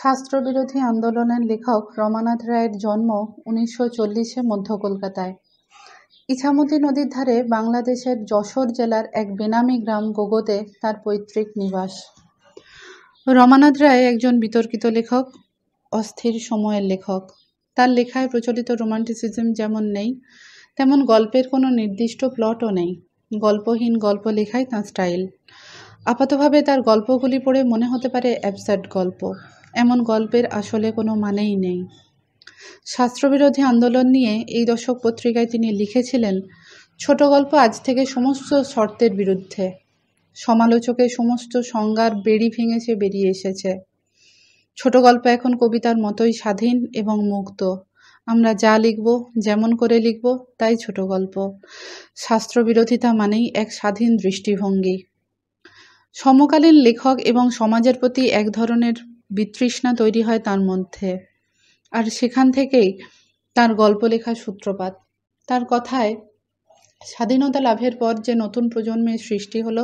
শাস্ত্রবিরোধী আন্দোলনের লেখক রমানাথ রায়ের জন্ম উনিশশো চল্লিশে মধ্য কলকাতায় ইছামতি নদীর ধারে বাংলাদেশের যশোর জেলার এক বেনামি গ্রাম গোগোতে তার পৈতৃক নিবাস রমানাথ রায় একজন বিতর্কিত লেখক অস্থির সময়ের লেখক তার লেখায় প্রচলিত রোমান্টিসিজম যেমন নেই তেমন গল্পের কোনো নির্দিষ্ট প্লটও নেই গল্পহীন গল্প লেখাই তাঁর স্টাইল আপাতভাবে তার গল্পগুলি পড়ে মনে হতে পারে অ্যাবসার্ট গল্প এমন গল্পের আসলে কোনো মানেই নেই শাস্ত্রবিরোধী আন্দোলন নিয়ে এই দশক পত্রিকায় তিনি লিখেছিলেন ছোট গল্প আজ থেকে সমস্ত শর্তের বিরুদ্ধে সমালোচকের সমস্ত সংজ্ঞার বেড়ি ভেঙে সে বেরিয়ে এসেছে ছোট গল্প এখন কবিতার মতোই স্বাধীন এবং মুক্ত আমরা যা লিখব যেমন করে লিখব তাই ছোট গল্প শাস্ত্রবিরোধিতা মানেই এক স্বাধীন দৃষ্টিভঙ্গি সমকালীন লেখক এবং সমাজের প্রতি এক ধরনের বিতৃষ্ণা তৈরি হয় তার মধ্যে আর সেখান থেকেই তার গল্প লেখার সূত্রপাত তার কথায় স্বাধীনতা লাভের পর যে নতুন প্রজন্মের সৃষ্টি হলো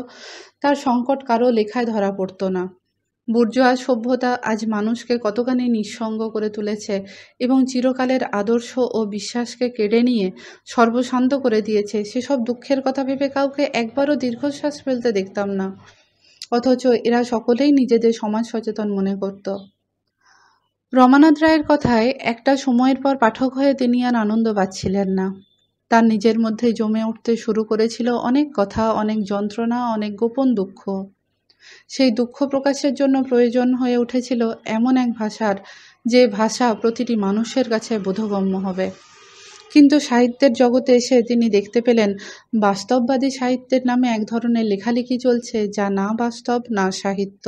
তার সংকট কারো লেখায় ধরা পড়তো না বুর্জোয়া সভ্যতা আজ মানুষকে কতখানি নিঃসঙ্গ করে তুলেছে এবং চিরকালের আদর্শ ও বিশ্বাসকে কেড়ে নিয়ে সর্বশান্ত করে দিয়েছে সেসব দুঃখের কথা ভেবে কাউকে একবারও দীর্ঘশ্বাস ফেলতে দেখতাম না অথচ এরা সকলেই নিজেদের সমাজ সচেতন মনে করত রমানাথ রায়ের কথায় একটা সময়ের পর পাঠক হয়ে তিনি আর আনন্দ পাচ্ছিলেন না তার নিজের মধ্যে জমে উঠতে শুরু করেছিল অনেক কথা অনেক যন্ত্রণা অনেক গোপন দুঃখ সেই দুঃখ প্রকাশের জন্য প্রয়োজন হয়ে উঠেছিল এমন এক ভাষার যে ভাষা প্রতিটি মানুষের কাছে বোধগম্য হবে কিন্তু সাহিত্যের জগতে এসে তিনি দেখতে পেলেন বাস্তববাদী সাহিত্যের নামে এক ধরনের লেখালেখি চলছে যা না বাস্তব না সাহিত্য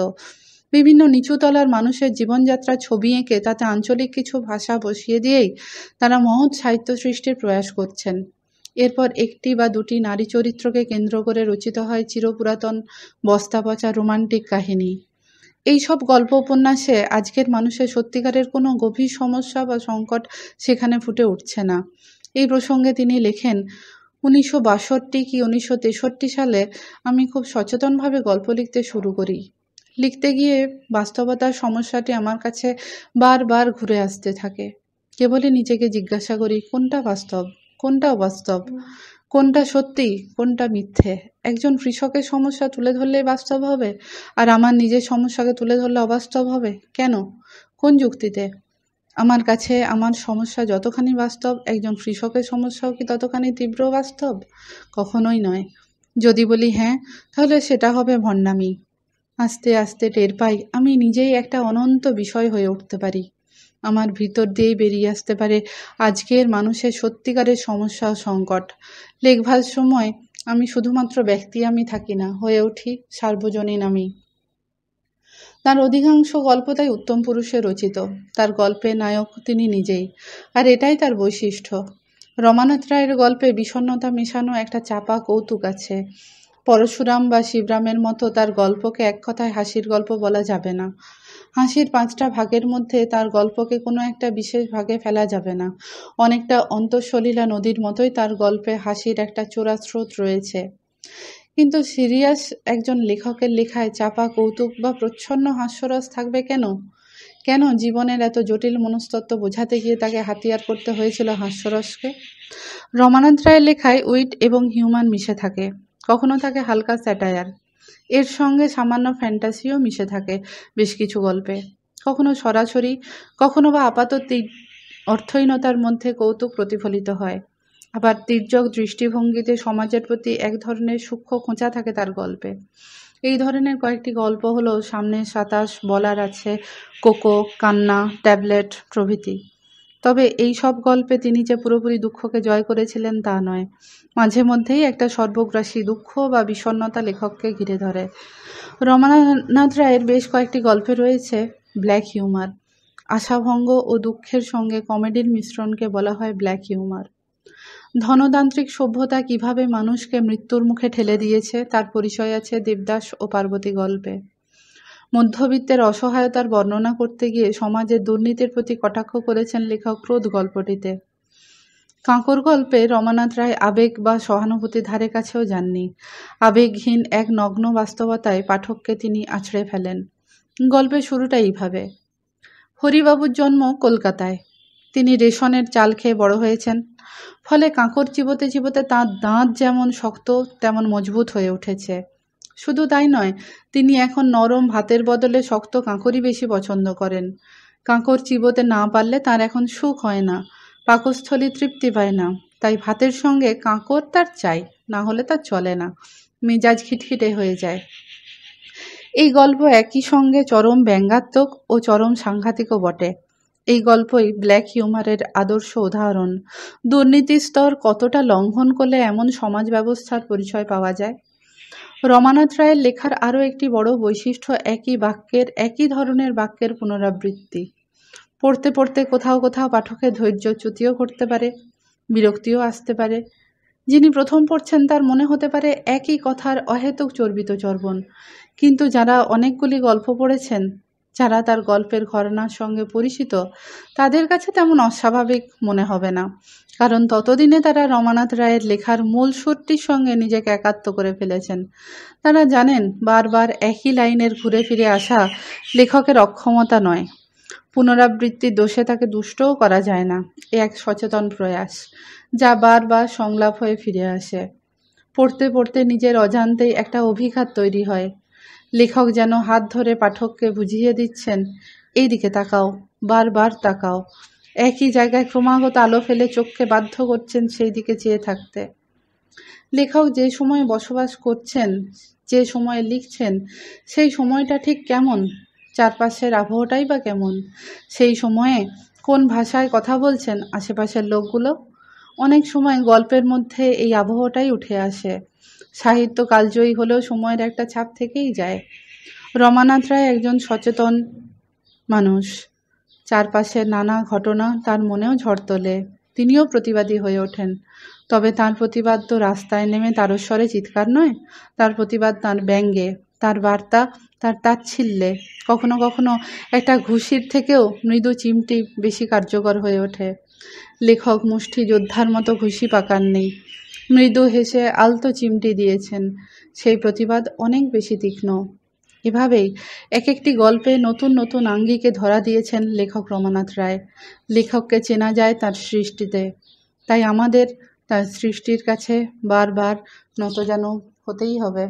বিভিন্ন নিচুতলার মানুষের জীবনযাত্রা ছবি এঁকে তাতে আঞ্চলিক কিছু ভাষা বসিয়ে দিয়েই তারা মহৎ সাহিত্য সৃষ্টির প্রয়াস করছেন এরপর একটি বা দুটি নারী চরিত্রকে কেন্দ্র করে রচিত হয় চিরপুরাতন বস্তাপচা রোমান্টিক কাহিনী এইসব গল্প উপন্যাসে আজকের মানুষের সত্যিকারের কোনো গভীর সমস্যা বা সংকট সেখানে ফুটে উঠছে না এই প্রসঙ্গে তিনি লেখেন উনিশশো বাষট্টি কি উনিশশো তেষট্টি সালে আমি খুব সচেতনভাবে গল্প লিখতে শুরু করি লিখতে গিয়ে বাস্তবতার সমস্যাটি আমার কাছে বারবার ঘুরে আসতে থাকে কেবলই নিজেকে জিজ্ঞাসা করি কোনটা বাস্তব কোনটা অবাস্তব কোনটা সত্যি কোনটা মিথ্যে একজন কৃষকের সমস্যা তুলে ধরলেই বাস্তব হবে আর আমার নিজের সমস্যাকে তুলে ধরলে অবাস্তব হবে কেন কোন যুক্তিতে আমার কাছে আমার সমস্যা যতখানি বাস্তব একজন কৃষকের সমস্যাও কি ততখানি তীব্র বাস্তব কখনোই নয় যদি বলি হ্যাঁ তাহলে সেটা হবে ভণ্ডামি আস্তে আস্তে টের পাই আমি নিজেই একটা অনন্ত বিষয় হয়ে উঠতে পারি আমার ভিতর দিয়েই বেরিয়ে আসতে পারে আজকের মানুষের সত্যিকারের সমস্যা ও সংকট লেখভার সময় আমি শুধুমাত্র ব্যক্তি আমি থাকি না হয়ে উঠি সার্বজনীন আমি তার অধিকাংশ গল্প তাই উত্তম পুরুষে রচিত তার গল্পে নায়ক তিনি নিজেই আর এটাই তার বৈশিষ্ট্য রমানাথ রায়ের গল্পে বিষণ্নতা মেশানো একটা চাপা কৌতুক আছে পরশুরাম বা শিবরামের মতো তার গল্পকে এক কথায় হাসির গল্প বলা যাবে না হাসির পাঁচটা ভাগের মধ্যে তার গল্পকে কোনো একটা বিশেষ ভাগে ফেলা যাবে না অনেকটা অন্তঃসলীলা নদীর মতোই তার গল্পে হাসির একটা চোরা স্রোত রয়েছে কিন্তু সিরিয়াস একজন লেখকের লেখায় চাপা কৌতুক বা প্রচ্ছন্ন হাস্যরস থাকবে কেন কেন জীবনের এত জটিল মনস্তত্ব বোঝাতে গিয়ে তাকে হাতিয়ার করতে হয়েছিল হাস্যরসকে রমানন্দ রায়ের লেখায় উইট এবং হিউম্যান মিশে থাকে কখনো থাকে হালকা স্যাটায়ার এর সঙ্গে সামান্য ফ্যান্টাসিও মিশে থাকে বেশ কিছু গল্পে কখনো সরাসরি কখনো বা আপাতত অর্থহীনতার মধ্যে কৌতুক প্রতিফলিত হয় আবার তীর্যক দৃষ্টিভঙ্গিতে সমাজের প্রতি এক ধরনের সূক্ষ্ম খোঁচা থাকে তার গল্পে এই ধরনের কয়েকটি গল্প হলো সামনে সাতাশ বলার আছে কোকো কান্না ট্যাবলেট প্রভৃতি তবে এই সব গল্পে তিনি যে পুরোপুরি দুঃখকে জয় করেছিলেন তা নয় মাঝে মধ্যেই একটা সর্বগ্রাসী দুঃখ বা বিষণ্নতা লেখককে ঘিরে ধরে রমানাথ রায়ের বেশ কয়েকটি গল্পে রয়েছে ব্ল্যাক হিউমার আশাভঙ্গ ও দুঃখের সঙ্গে কমেডির মিশ্রণকে বলা হয় ব্ল্যাক হিউমার ধনতান্ত্রিক সভ্যতা কিভাবে মানুষকে মৃত্যুর মুখে ঠেলে দিয়েছে তার পরিচয় আছে দেবদাস ও পার্বতী গল্পে মধ্যবিত্তের অসহায়তার বর্ণনা করতে গিয়ে সমাজের দুর্নীতির প্রতি কটাক্ষ করেছেন লেখক ক্রোধ গল্পটিতে কাঁকর গল্পে রমানাথ রায় আবেগ বা সহানুভূতি ধারে কাছেও যাননি আবেগহীন এক নগ্ন বাস্তবতায় পাঠককে তিনি আছড়ে ফেলেন গল্পের শুরুটা এইভাবে হরিবাবুর জন্ম কলকাতায় তিনি রেশনের চাল খেয়ে বড় হয়েছেন ফলে কাঁকর চিবোতে চিবোতে তাঁর দাঁত যেমন শক্ত তেমন মজবুত হয়ে উঠেছে শুধু তাই নয় তিনি এখন নরম ভাতের বদলে শক্ত কাঁকরই বেশি পছন্দ করেন কাঁকর চিবোতে না পারলে তার এখন সুখ হয় না পাকস্থলী তৃপ্তি পায় না তাই ভাতের সঙ্গে কাঁকর তার চাই না হলে তার চলে না মেজাজ খিটখিটে হয়ে যায় এই গল্প একই সঙ্গে চরম ব্যঙ্গাত্মক ও চরম সাংঘাতিকও বটে এই গল্পই ব্ল্যাক হিউমারের আদর্শ উদাহরণ দুর্নীতি স্তর কতটা লঙ্ঘন করলে এমন সমাজ ব্যবস্থার পরিচয় পাওয়া যায় রমানাথ রায়ের লেখার আরও একটি বড় বৈশিষ্ট্য একই বাক্যের একই ধরনের বাক্যের পুনরাবৃত্তি পড়তে পড়তে কোথাও কোথাও পাঠকের ধৈর্যচ্যুতিও করতে পারে বিরক্তিও আসতে পারে যিনি প্রথম পড়ছেন তার মনে হতে পারে একই কথার অহেতুক চর্বিত চর্বণ কিন্তু যারা অনেকগুলি গল্প পড়েছেন যারা তার গল্পের ঘরনার সঙ্গে পরিচিত তাদের কাছে তেমন অস্বাভাবিক মনে হবে না কারণ ততদিনে তারা রমানাথ রায়ের লেখার মূল সুরটির সঙ্গে নিজেকে একাত্ম করে ফেলেছেন তারা জানেন বারবার একই লাইনের ঘুরে ফিরে আসা লেখকের অক্ষমতা নয় পুনরাবৃত্তির দোষে তাকে দুষ্টও করা যায় না এ এক সচেতন প্রয়াস যা বারবার সংলাপ হয়ে ফিরে আসে পড়তে পড়তে নিজের অজান্তেই একটা অভিঘাত তৈরি হয় লেখক যেন হাত ধরে পাঠককে বুঝিয়ে দিচ্ছেন এই দিকে তাকাও বারবার তাকাও একই জায়গায় ক্রমাগত আলো ফেলে চোখকে বাধ্য করছেন সেই দিকে চেয়ে থাকতে লেখক যে সময়ে বসবাস করছেন যে সময়ে লিখছেন সেই সময়টা ঠিক কেমন চারপাশের আবহাওয়াটাই বা কেমন সেই সময়ে কোন ভাষায় কথা বলছেন আশেপাশের লোকগুলো অনেক সময় গল্পের মধ্যে এই আবহাওয়াটাই উঠে আসে সাহিত্য কালজয়ী হলেও সময়ের একটা ছাপ থেকেই যায় রমানাথ রায় একজন সচেতন মানুষ চারপাশের নানা ঘটনা তার মনেও ঝড় তোলে তিনিও প্রতিবাদী হয়ে ওঠেন তবে তার প্রতিবাদ তো রাস্তায় নেমে তারস্বরে চিৎকার নয় তার প্রতিবাদ তার ব্যঙ্গে তার বার্তা তার তাচ্ছিল্যে কখনো কখনো একটা ঘুষির থেকেও মৃদু চিমটি বেশি কার্যকর হয়ে ওঠে লেখক মুষ্টি যোদ্ধার মতো ঘুষি পাকার নেই মৃদু হেসে আলতো চিমটি দিয়েছেন সেই প্রতিবাদ অনেক বেশি তীক্ষ্ণ এভাবেই এক একটি গল্পে নতুন নতুন আঙ্গিকে ধরা দিয়েছেন লেখক রমানাথ রায় লেখককে চেনা যায় তার সৃষ্টিতে তাই আমাদের তার সৃষ্টির কাছে বারবার নত যেন হতেই হবে